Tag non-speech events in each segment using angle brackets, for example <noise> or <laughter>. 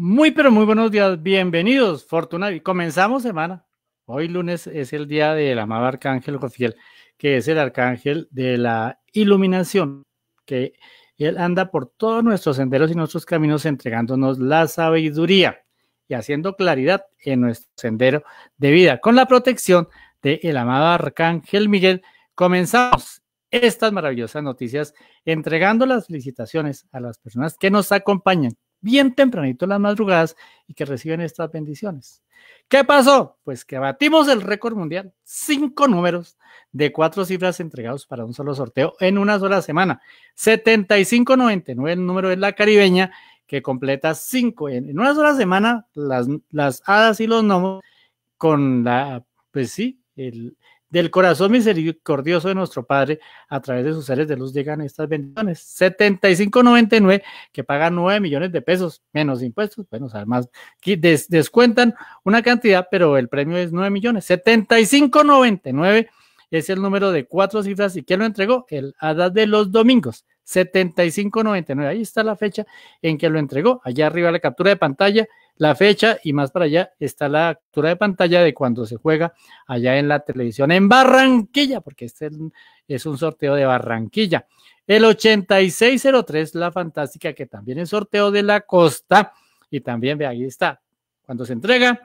Muy, pero muy buenos días. Bienvenidos, Fortuna. Comenzamos semana. Hoy lunes es el día del amado Arcángel Jofiel, que es el Arcángel de la Iluminación, que él anda por todos nuestros senderos y nuestros caminos entregándonos la sabiduría y haciendo claridad en nuestro sendero de vida. Con la protección del el amado Arcángel Miguel, comenzamos estas maravillosas noticias entregando las felicitaciones a las personas que nos acompañan, bien tempranito en las madrugadas y que reciben estas bendiciones. ¿Qué pasó? Pues que batimos el récord mundial, cinco números de cuatro cifras entregados para un solo sorteo en una sola semana. 7599 el número de la caribeña que completa cinco. En, en una sola semana, las, las hadas y los gnomos con la, pues sí, el, del corazón misericordioso de nuestro Padre, a través de sus seres de luz llegan estas bendiciones. 75.99 que paga 9 millones de pesos, menos impuestos, bueno, además descuentan una cantidad, pero el premio es 9 millones. 75.99 es el número de cuatro cifras y quién lo entregó, el Hadas de los Domingos. 75.99, ahí está la fecha en que lo entregó. Allá arriba la captura de pantalla la fecha y más para allá está la captura de pantalla de cuando se juega allá en la televisión en Barranquilla, porque este es un sorteo de Barranquilla. El 8603, la fantástica, que también es sorteo de la costa. Y también, ve, ahí está, cuando se entrega.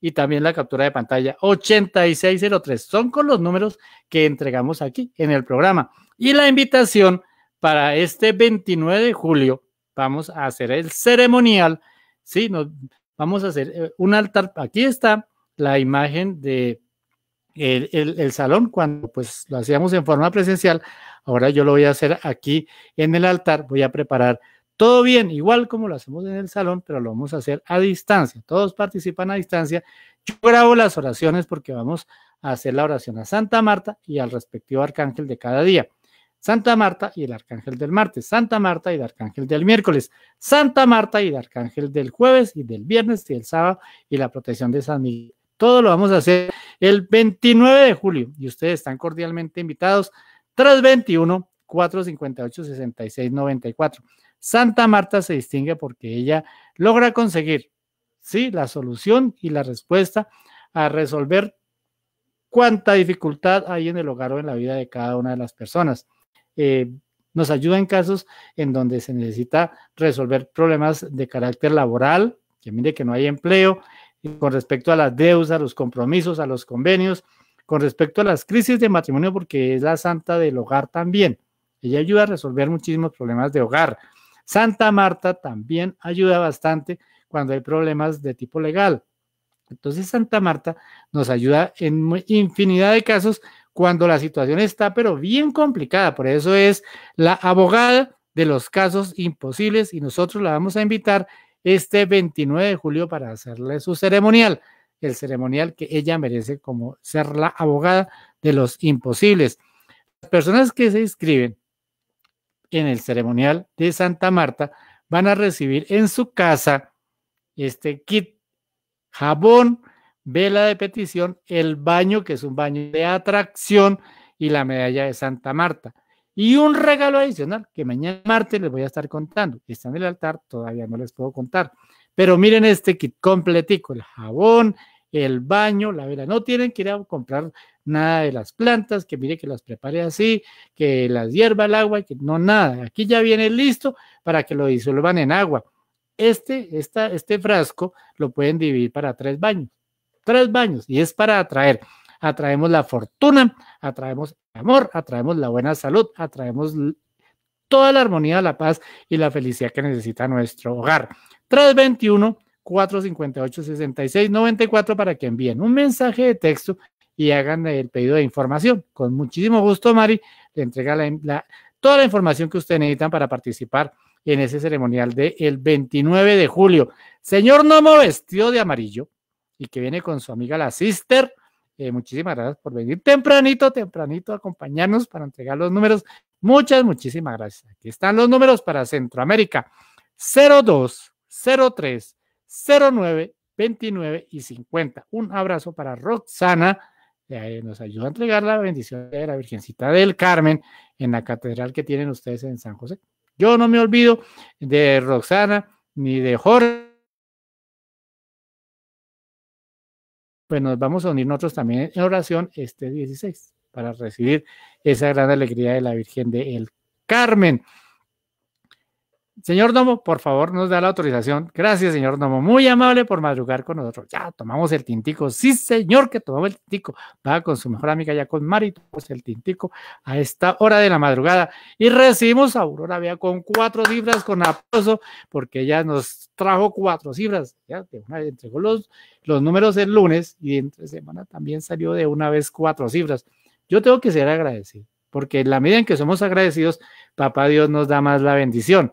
Y también la captura de pantalla 8603. Son con los números que entregamos aquí en el programa. Y la invitación para este 29 de julio, vamos a hacer el ceremonial Sí, nos, vamos a hacer eh, un altar. Aquí está la imagen de el, salón cuando pues lo hacíamos en forma presencial. Ahora yo lo voy a hacer aquí en el altar. Voy a preparar todo bien, igual como lo hacemos en el salón, pero lo vamos a hacer a distancia. Todos participan a distancia. Yo grabo las oraciones porque vamos a hacer la oración a Santa Marta y al respectivo arcángel de cada día. Santa Marta y el Arcángel del martes, Santa Marta y el Arcángel del miércoles, Santa Marta y el Arcángel del jueves y del viernes y el sábado y la protección de San Miguel. Todo lo vamos a hacer el 29 de julio y ustedes están cordialmente invitados 321 458 6694. Santa Marta se distingue porque ella logra conseguir, sí, la solución y la respuesta a resolver cuánta dificultad hay en el hogar o en la vida de cada una de las personas. Eh, nos ayuda en casos en donde se necesita resolver problemas de carácter laboral, que mire que no hay empleo, con respecto a las deudas, a los compromisos, a los convenios, con respecto a las crisis de matrimonio, porque es la santa del hogar también. Ella ayuda a resolver muchísimos problemas de hogar. Santa Marta también ayuda bastante cuando hay problemas de tipo legal. Entonces Santa Marta nos ayuda en infinidad de casos cuando la situación está, pero bien complicada. Por eso es la abogada de los casos imposibles y nosotros la vamos a invitar este 29 de julio para hacerle su ceremonial, el ceremonial que ella merece como ser la abogada de los imposibles. Las personas que se inscriben en el ceremonial de Santa Marta van a recibir en su casa este kit, jabón, vela de petición, el baño, que es un baño de atracción, y la medalla de Santa Marta. Y un regalo adicional que mañana martes les voy a estar contando. Está en el altar, todavía no les puedo contar. Pero miren este kit completico, el jabón, el baño, la vela. No tienen que ir a comprar nada de las plantas, que mire que las prepare así, que las hierva el agua, que no nada. Aquí ya viene listo para que lo disuelvan en agua. Este, esta, este frasco lo pueden dividir para tres baños tres baños y es para atraer. Atraemos la fortuna, atraemos el amor, atraemos la buena salud, atraemos toda la armonía, la paz y la felicidad que necesita nuestro hogar. 321 458 66 94 para que envíen un mensaje de texto y hagan el pedido de información. Con muchísimo gusto, Mari, le entrega toda la información que usted necesitan para participar en ese ceremonial del el 29 de julio. Señor Nomo, vestido de amarillo, y que viene con su amiga la Sister. Eh, muchísimas gracias por venir tempranito, tempranito a acompañarnos para entregar los números. Muchas, muchísimas gracias. Aquí están los números para Centroamérica. 02, 03, 09, 29 y 50. Un abrazo para Roxana. Eh, nos ayuda a entregar la bendición de la Virgencita del Carmen en la catedral que tienen ustedes en San José. Yo no me olvido de Roxana ni de Jorge pues nos vamos a unir nosotros también en oración este 16 para recibir esa gran alegría de la Virgen de El Carmen. Señor Nomo, por favor, nos da la autorización. Gracias, señor Nomo. Muy amable por madrugar con nosotros. Ya tomamos el tintico. Sí, señor, que tomamos el tintico. Va con su mejor amiga, ya con Marito, el tintico a esta hora de la madrugada. Y recibimos a Aurora Vea con cuatro cifras, con aplauso, porque ella nos trajo cuatro cifras. Ya de una vez entregó los, los números el lunes y entre semana también salió de una vez cuatro cifras. Yo tengo que ser agradecido, porque en la medida en que somos agradecidos, Papá Dios nos da más la bendición.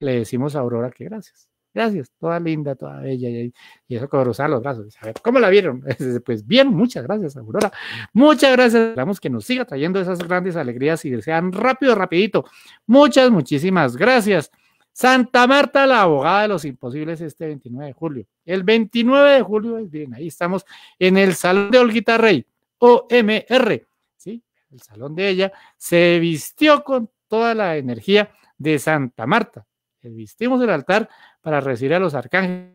le decimos a Aurora que gracias. Gracias, toda linda, toda bella. Y, eso cruzar los brazos. A ver, ¿cómo la vieron? <laughs> Pues bien, muchas gracias, Aurora. Muchas gracias. Esperamos que nos siga trayendo esas grandes alegrías y desean rápido, rapidito. Muchas, muchísimas gracias. Santa Marta, la abogada de los imposibles, este 29 de julio. El 29 de julio, bien, ahí estamos en el Salón de Olguita Rey, OMR, ¿sí? El salón de ella se vistió con toda la energía de Santa Marta, Vistimos el altar para recibir a los arcángeles.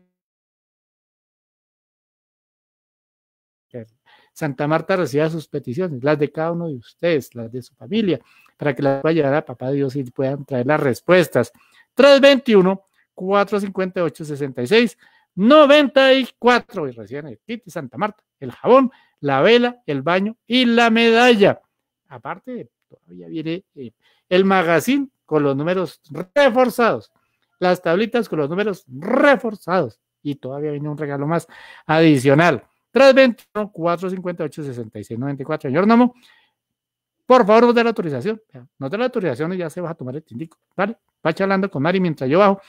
Santa Marta reciba sus peticiones, las de cada uno de ustedes, las de su familia, para que las pueda a, a Papá Dios y puedan traer las respuestas. 321-458-66-94. Y recién el kit de Santa Marta, el jabón, la vela, el baño y la medalla. Aparte, todavía viene eh, el magazine con los números reforzados las tablitas con los números reforzados. Y todavía viene un regalo más adicional. 321-458-6694. Señor Nomo, por favor, nos dé la autorización. Nos dé la autorización y ya se va a tomar el tindico. ¿Vale? Va charlando con Mari mientras yo bajo.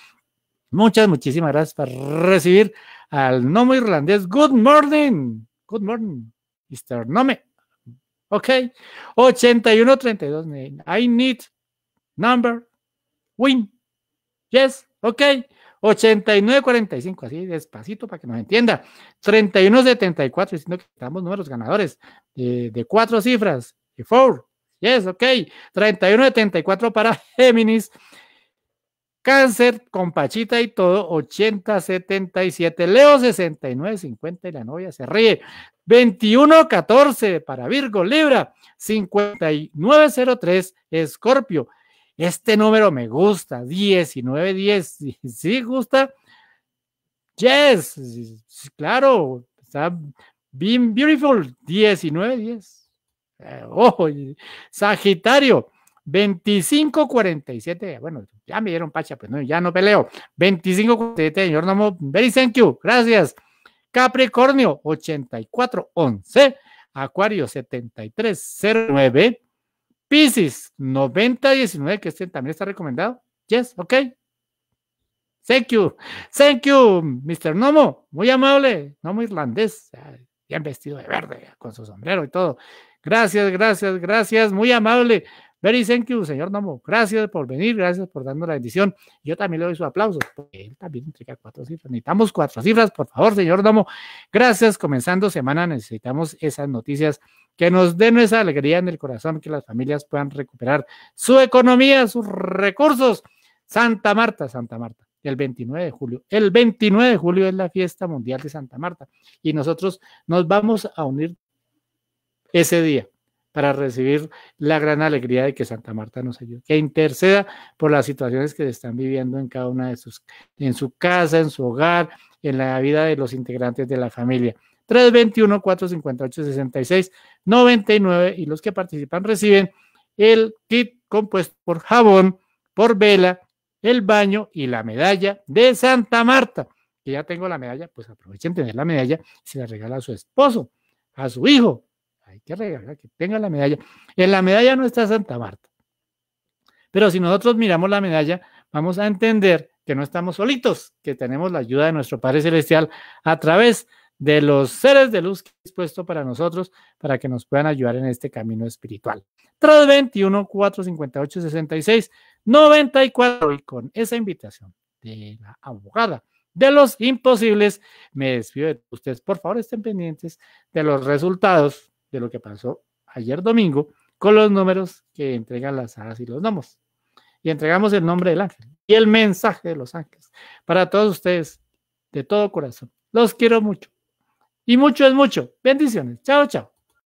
Muchas, muchísimas gracias por recibir al Nomo irlandés. Good morning. Good morning, Mr. Nome. Ok. 8132. I need number win. Yes, ok. 89.45, así despacito para que nos entienda. 31.74, diciendo que estamos números ganadores de, cuatro cifras. Y four. Yes, ok. 31.74 para <laughs> Géminis. Cáncer con Pachita y todo, 80.77, Leo 69.50, y la novia se ríe. 21.14 para Virgo, Libra. 59.03, 03 Escorpio. Este número me gusta, 1910. ¿Sí gusta? Yes, claro, está bien beautiful, 1910. Eh, ojo, Sagitario, 2547. Bueno, ya me dieron pacha, pues no, ya no peleo. 2547, señor Nomo, very thank you, gracias. Capricornio, 8411. Acuario, 7309. Pisces, 9019, que este también está recomendado. Yes, ok. Thank you. Thank you, Mr. Nomo. Muy amable. Nomo irlandés. Bien vestido de verde, con su sombrero y todo. Gracias, gracias, gracias. Muy amable. Very thank you, señor Nomo. Gracias por venir, gracias por darnos la bendición. Yo también le doy su aplauso. Él también entrega cuatro cifras. Necesitamos cuatro cifras, por favor, señor Nomo. Gracias. Comenzando semana, necesitamos esas noticias que nos den esa alegría en el corazón, que las familias puedan recuperar su economía, sus recursos. Santa Marta, Santa Marta el 29 de julio. El 29 de julio es la fiesta mundial de Santa Marta y nosotros nos vamos a unir ese día para recibir la gran alegría de que Santa Marta nos ayude, que interceda por las situaciones que se están viviendo en cada una de sus, en su casa, en su hogar, en la vida de los integrantes de la familia. 321-458-6699 y los que participan reciben el kit compuesto por jabón, por vela, el baño y la medalla de Santa Marta. Que ya tengo la medalla, pues aprovechen tener la medalla se la regala a su esposo, a su hijo, hay que regalar, que tenga la medalla. En la medalla no está Santa Marta. Pero si nosotros miramos la medalla, vamos a entender que no estamos solitos, que tenemos la ayuda de nuestro Padre Celestial a través de los seres de luz que ha dispuesto para nosotros, para que nos puedan ayudar en este camino espiritual. 321 458 66 94 y con esa invitación de la abogada de los imposibles. Me despido de ustedes. Por favor, estén pendientes de los resultados de lo que pasó ayer domingo con los números que entregan las hadas y los nomos. Y entregamos el nombre del ángel y el mensaje de los ángeles para todos ustedes de todo corazón. Los quiero mucho. Y mucho es mucho. Bendiciones. Chao, chao.